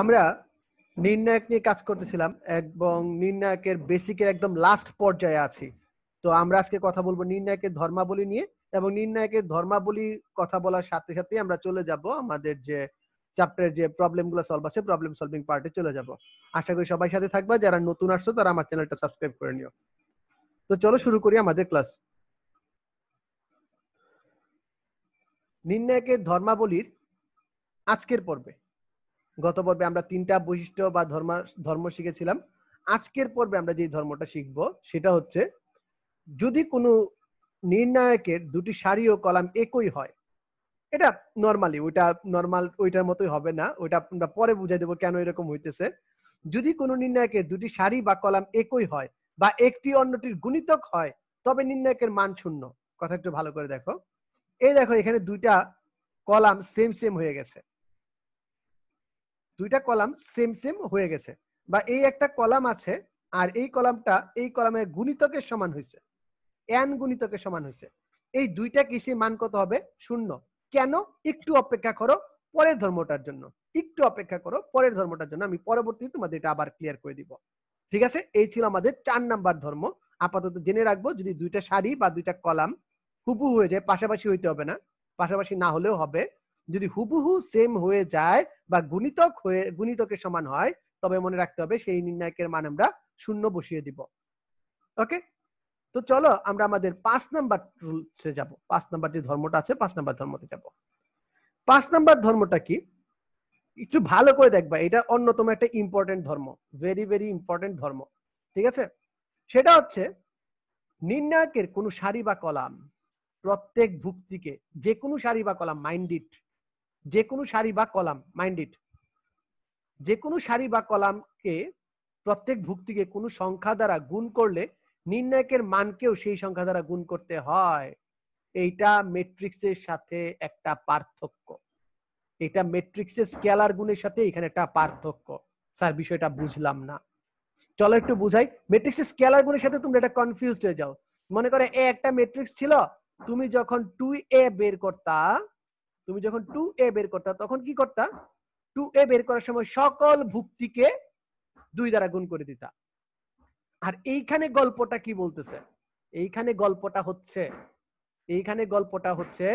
আমরা নির্ণায়ক নিয়ে কাজ করতেছিলাম এবং নির্ণায়কের বেসিকের একদম লাস্ট পর্যায়ে আছি তো আমরা আজকে কথা বলবো নির্ণায়কের ধর্মাবলী নিয়ে এবং নির্ণায়কের ধর্মাবলী কথা বলার সাথে সাথে আমরা চলে যাব আমাদের যে চ্যাপ্টারের যে প্রবলেমগুলো সলভ আছে প্রবলেম সলভিং পার্টে চলে যাব আশা করি সবাই সাথে থাকবা যারা নতুন আসছো তারা আমার চ্যানেলটা সাবস্ক্রাইব করে নিও তো চলো শুরু করি আমাদের ক্লাস নির্ণায়কের ধর্মাবলীর আজকের পর্বে গত পর্বে আমরা তিনটা বৈশিষ্ট্য বা ধর্ম ধর্ম শিখেছিলাম আজকের পর্বে আমরা যে ধর্মটা শিখব সেটা হচ্ছে যদি কোনো নির্ণায়কের দুটি সারি ও কলাম একই হয় এটা নর্মালি ওইটা নর্মাল ওইটার মতোই হবে না ওইটা আমরা পরে বুঝাই দেবো কেন এরকম হইতেছে যদি কোনো নির্ণায়কের দুটি সারি বা কলাম একই হয় বা একটি অন্যটির গুণিতক হয় তবে নির্ণায়কের মান শূন্য কথা একটু ভালো করে দেখো এই দেখো এখানে দুইটা কলাম সেম সেম হয়ে গেছে দুইটা কলাম সেম সেম হয়ে গেছে বা এই একটা কলাম আছে আর এই কলামটা এই কলামের গুণিতকের সমান হয়েছে এন গুণিতকের সমান হয়েছে এই দুইটা কিসে মান কত হবে শূন্য কেন একটু অপেক্ষা করো পরের ধর্মটার জন্য একটু অপেক্ষা করো পরের ধর্মটার জন্য আমি পরবর্তী তোমাদের এটা আবার ক্লিয়ার করে দিব ঠিক আছে এই ছিল আমাদের চার নাম্বার ধর্ম আপাতত জেনে রাখবো যদি দুইটা শাড়ি বা দুইটা কলাম হুবু হয়ে যায় পাশাপাশি হইতে হবে না পাশাপাশি না হলেও হবে যদি হুবহু সেম হয়ে যায় বা গুণিতক হয়ে গুণিতকের সমান হয় তবে মনে রাখতে হবে সেই নির্ণায়কের মান আমরা শূন্য বসিয়ে দিব ওকে তো চলো আমরা আমাদের পাঁচ নাম্বার রুলসে যাব পাঁচ নাম্বার যে ধর্মটা আছে পাঁচ নাম্বার ধর্মতে যাব পাঁচ নাম্বার ধর্মটা কি একটু ভালো করে দেখবা এটা অন্যতম একটা ইম্পর্টেন্ট ধর্ম ভেরি ভেরি ইম্পর্টেন্ট ধর্ম ঠিক আছে সেটা হচ্ছে নির্ণায়কের কোনো সারি বা কলাম প্রত্যেক ভুক্তিকে যে কোনো সারি বা কলাম মাইন্ডিট যে কোনো সারি বা কলাম মাইন্ড ইট যে কোনো সারি বা কলামকে প্রত্যেক ভুক্তিকে কোনো সংখ্যা দ্বারা গুণ করলে নির্ণায়কের মানকেও সেই সংখ্যা দ্বারা গুণ করতে হয় এইটা ম্যাট্রিক্সের সাথে একটা পার্থক্য এটা ম্যাট্রিক্সের স্কেলার গুণের সাথে এখানে একটা পার্থক্য স্যার বিষয়টা বুঝলাম না চলো একটু বুঝাই ম্যাট্রিক্সের স্কেলার গুণের সাথে তোমরা এটা কনফিউজড হয়ে যাও মনে করে এ একটা ম্যাট্রিক্স ছিল তুমি যখন টু এ বের করতা তুমি যখন টু এ বের করতা তখন কি করতা টু এ বের করার সময় সকল ভুক্তিকে দুই দ্বারা গুণ করে দিতা আর এইখানে গল্পটা কি বলতেছে এইখানে গল্পটা হচ্ছে এইখানে গল্পটা হচ্ছে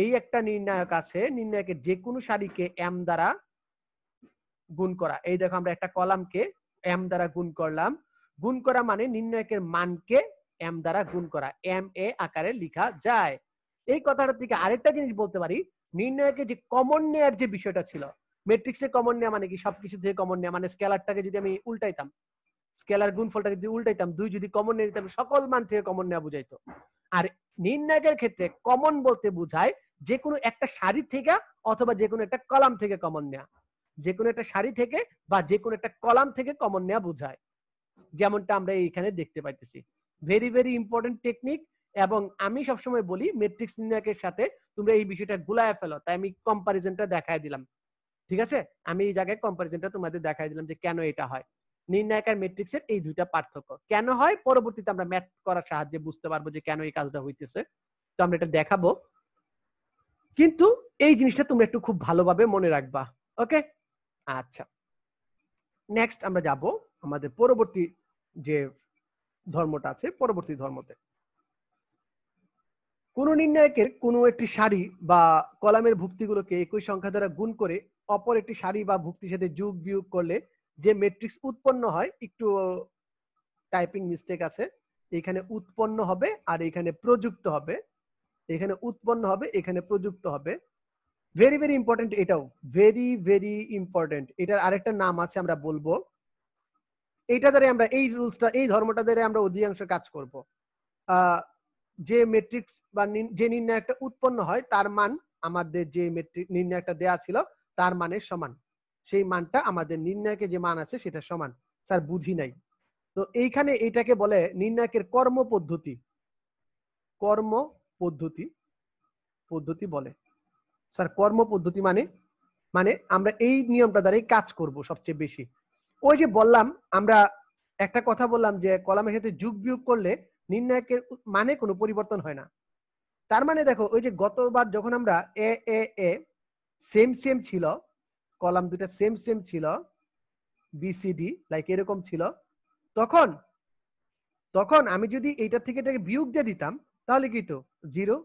এই একটা নির্ণায়ক আছে নির্ণায়কের যে কোনো সারিকে এম দ্বারা গুণ করা এই দেখো আমরা একটা কলামকে এম দ্বারা গুণ করলাম গুণ করা মানে নির্ণায়কের মানকে এম দ্বারা গুণ করা এম এ আকারে লিখা যায় এই কথাটার থেকে আরেকটা জিনিস বলতে পারি নির্ণয়কে যে কমন নেয়ার যে বিষয়টা ছিল ম্যাট্রিক্সে কমন নেওয়া মানে কি সবকিছু থেকে কমন নেওয়া মানে স্কেলারটাকে যদি আমি উল্টাইতাম স্কেলার গুণফলটাকে যদি উল্টাইতাম দুই যদি কমন নিয়ে নিতাম সকল মান থেকে কমন নেওয়া বুঝাইতো আর নির্ণায়কের ক্ষেত্রে কমন বলতে বুঝায় যে কোনো একটা সারি থেকে অথবা যে কোনো একটা কলাম থেকে কমন নেওয়া যে কোনো একটা সারি থেকে বা যে কোনো একটা কলাম থেকে কমন নেওয়া বুঝায় যেমনটা আমরা এইখানে দেখতে পাইতেছি ভেরি ভেরি ইম্পর্টেন্ট টেকনিক এবং আমি সবসময় বলি মেট্রিক্স নির্ণায়কের সাথে তোমরা এই বিষয়টা গুলায় ফেলো তাই আমি কম্পারিজনটা দেখায় দিলাম ঠিক আছে আমি এই জায়গায় কম্পারিজনটা তোমাদের দেখায় দিলাম যে কেন এটা হয় নির্ণায়ক আর মেট্রিক্সের এই দুইটা পার্থক্য কেন হয় পরবর্তীতে আমরা ম্যাথ করার সাহায্যে বুঝতে পারবো যে কেন এই কাজটা হইতেছে তো আমরা এটা দেখাবো কিন্তু এই জিনিসটা তোমরা একটু খুব ভালোভাবে মনে রাখবা ওকে আচ্ছা নেক্সট আমরা যাব আমাদের পরবর্তী যে ধর্মটা আছে পরবর্তী ধর্মতে কোন নির্ণায়কের কোনো একটি সারি বা কলামের ভুক্তিগুলোকে একই সংখ্যা দ্বারা গুণ করে অপর একটি সারি বা ভুক্তির সাথে যোগ বিয়োগ করলে যে ম্যাট্রিক্স উৎপন্ন হয় একটু টাইপিং মিস্টেক আছে এখানে উৎপন্ন হবে আর এখানে প্রযুক্ত হবে এখানে উৎপন্ন হবে এখানে প্রযুক্ত হবে ভেরি ভেরি ইম্পর্টেন্ট এটাও ভেরি ভেরি ইম্পর্টেন্ট এটার আরেকটা নাম আছে আমরা বলবো এটা দ্বারা আমরা এই রুলসটা এই ধর্মটা দ্বারা আমরা অধিকাংশ কাজ করব যে মেট্রিক্স বা যে নির্ণায়কটা উৎপন্ন হয় তার মান আমাদের যে মেট্রিক নির্ণায়কটা দেয়া ছিল তার মানের সমান সেই মানটা আমাদের নির্ণায়কে যে মান আছে সেটা সমান স্যার বুঝি নাই তো এইখানে এটাকে বলে নির্ণায়কের কর্ম পদ্ধতি কর্ম পদ্ধতি পদ্ধতি বলে স্যার কর্ম পদ্ধতি মানে মানে আমরা এই নিয়মটা দ্বারাই কাজ করব সবচেয়ে বেশি ওই যে বললাম আমরা একটা কথা বললাম যে কলামের সাথে যুগ বিয়োগ করলে নির্ণায়কের মানে কোনো পরিবর্তন হয় না তার মানে দেখো ওই যে গতবার যখন আমরা A A A same same ছিল কলাম দুটা সেম সেম ছিল বিসিডি লাইক এরকম ছিল তখন তখন আমি যদি এইটা থেকে এটাকে বিয়োগ দিয়ে দিতাম তাহলে কি তো জিরো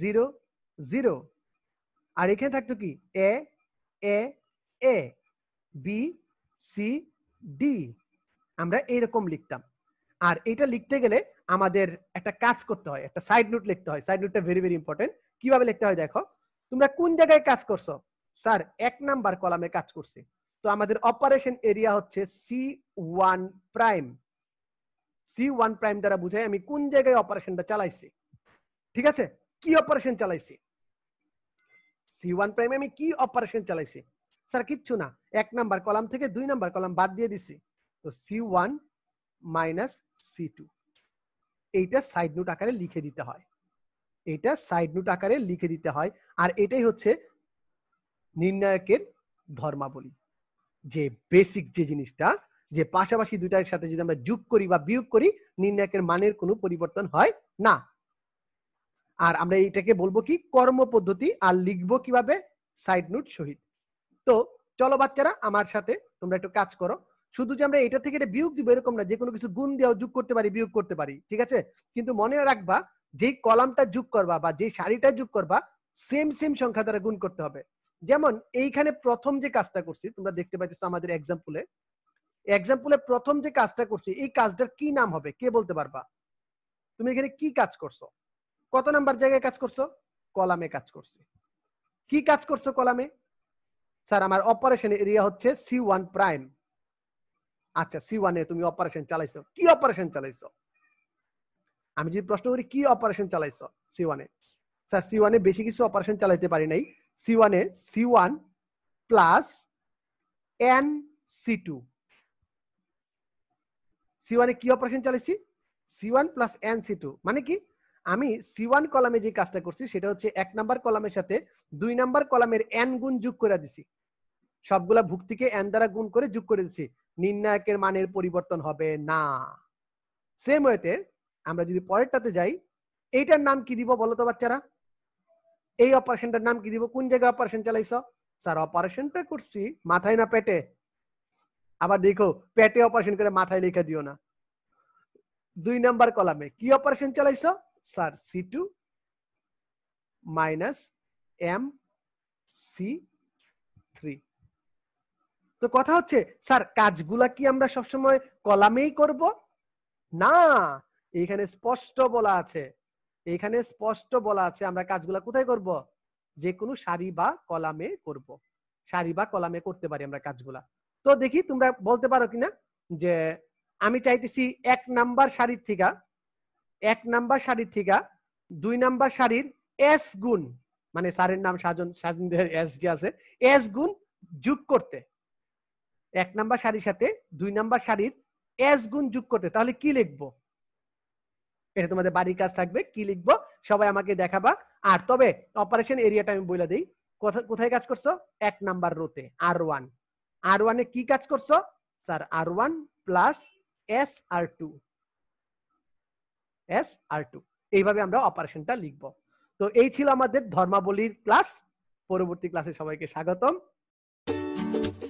জিরো জিরো আর এখানে থাকতো কি A A A B C D আমরা এইরকম লিখতাম আর এটা লিখতে গেলে আমাদের একটা কাজ করতে হয় একটা সাইড নোট লিখতে হয় সাইড নোটটা ভেরি ভেরি ইম্পর্টেন্ট কিভাবে লিখতে হয় দেখো তোমরা কোন জায়গায় কাজ করছো স্যার এক নাম্বার কলামে কাজ করছে তো আমাদের অপারেশন এরিয়া হচ্ছে C one prime C one prime দ্বারা বুঝাই আমি কোন জায়গায় অপারেশনটা চালাইছি ঠিক আছে কি অপারেশন চালাইছি সি ওয়ান প্রাইমে আমি কি অপারেশন চালাইছি স্যার কিচ্ছু না এক নাম্বার কলাম থেকে দুই নাম্বার কলাম বাদ দিয়ে দিছি তো C one minus C two এইটা সাইড নোট আকারে লিখে দিতে হয় এটা সাইড নোট আকারে লিখে দিতে হয় আর এটাই হচ্ছে নির্ণায়কের ধর্মাবলী যে বেসিক যে জিনিসটা যে পাশাপাশি দুইটার সাথে যদি আমরা যোগ করি বা বিয়োগ করি নির্ণায়কের মানের কোনো পরিবর্তন হয় না আর আমরা এইটাকে বলবো কি কর্ম পদ্ধতি আর লিখবো কিভাবে সাইড নোট সহিত তো চলো বাচ্চারা আমার সাথে তোমরা একটু কাজ করো শুধু যে আমরা এটা থেকে এটা বিয়োগ দিব এরকম না যে কোনো কিছু গুণ দিয়ে যোগ করতে পারি বিয়োগ করতে পারি ঠিক আছে কিন্তু মনে রাখবা যে কলামটা যোগ করবা বা যে শাড়িটা যোগ করবা সেম সেম সংখ্যা দ্বারা গুণ করতে হবে যেমন এইখানে প্রথম যে কাজটা করছি তোমরা দেখতে পাচ্ছ আমাদের এক্সাম্পলে এক্সাম্পলে প্রথম যে কাজটা করছি এই কাজটার কি নাম হবে কে বলতে পারবা তুমি এখানে কি কাজ করছো কত নাম্বার জায়গায় কাজ করছো কলামে কাজ করছি কি কাজ করছো কলামে স্যার আমার অপারেশন এরিয়া হচ্ছে সি ওয়ান প্রাইম আচ্ছা সি ওয়ানে তুমি অপারেশন চালাইছো কি অপারেশন চালাইছো আমি যদি প্রশ্ন করি কি অপারেশন চালাইছো সি ওয়ানে স্যার সি ওয়ানে বেশি কিছু অপারেশন চালাইতে পারি নাই সি ওয়ানে C one plus N C two C ওয়ানে কি অপারেশন চালাইছি C one plus N C two মানে কি আমি সি ওয়ান কলামে যে কাজটা করছি সেটা হচ্ছে এক নাম্বার কলামের সাথে দুই নাম্বার কলামের এন গুণ যোগ করে দিছি সবগুলা ভুক্তিকে এন দ্বারা গুণ করে যোগ করে দিছি নির্ণায়কের মানের পরিবর্তন হবে না সেম ওয়েতে আমরা যদি পরেরটাতে যাই এইটার নাম কি দিব বলো তো বাচ্চারা এই অপারেশনটার নাম কি দিব কোন জায়গায় অপারেশন চালাইছ স্যার অপারেশনটা করছি মাথায় না পেটে আবার দেখো পেটে অপারেশন করে মাথায় লেখা দিও না দুই নাম্বার কলামে কি অপারেশন চালাইছ sir C two minus M C three তো কথা হচ্ছে স্যার কাজগুলা কি আমরা সবসময় কলামেই করব না এখানে স্পষ্ট বলা আছে এখানে স্পষ্ট বলা আছে আমরা কাজগুলা কোথায় করব যে কোনো সারি বা কলামে করব সারি বা কলামে করতে পারি আমরা কাজগুলা তো দেখি তোমরা বলতে পারো কিনা যে আমি চাইতেছি এক নাম্বার শাড়ির থেকে এক নাম্বার শাড়ির থেকে দুই নাম্বার শাড়ির এস গুণ মানে সারের নাম সাজন সাজন এস যে আছে এস গুণ যুগ করতে এক নাম্বার সারির সাথে দুই নাম্বার সারির এস গুণ যোগ করতে তাহলে কি লিখবো এটা তোমাদের বাড়ির কাজ থাকবে কি লিখবো সবাই আমাকে দেখাবা আর তবে অপারেশন এরিয়াটা আমি বলে দিই কোথায় কাজ করছো এক নাম্বার রোতে আর ওয়ান আর ওয়ানে কি কাজ করছো sir R one plus S R two S R two এইভাবে আমরা অপারেশনটা লিখব তো এই ছিল আমাদের ধর্মাবলীর ক্লাস পরবর্তী ক্লাসে সবাইকে স্বাগতম